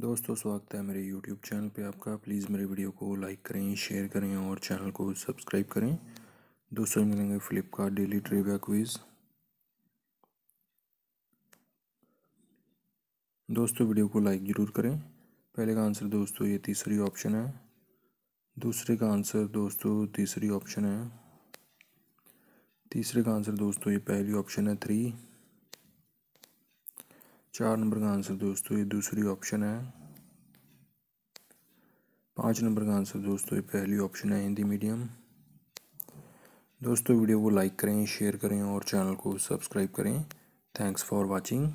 दोस्तों स्वागत है मेरे YouTube चैनल पे आपका प्लीज़ मेरे वीडियो को लाइक करें शेयर करें और चैनल को सब्सक्राइब करें दोस्तों मिलेंगे फ्लिपकार्ट डेली ट्रिविया क्विज़ दोस्तों वीडियो को लाइक ज़रूर करें पहले का आंसर दोस्तों ये तीसरी ऑप्शन है दूसरे का आंसर दोस्तों तीसरी ऑप्शन है तीसरे का आंसर दोस्तों ये पहली ऑप्शन है थ्री चार नंबर का आंसर दोस्तों ये दूसरी ऑप्शन है पाँच नंबर का आंसर दोस्तों ये पहली ऑप्शन है हिंदी मीडियम दोस्तों वीडियो को लाइक करें शेयर करें और चैनल को सब्सक्राइब करें थैंक्स फॉर वाचिंग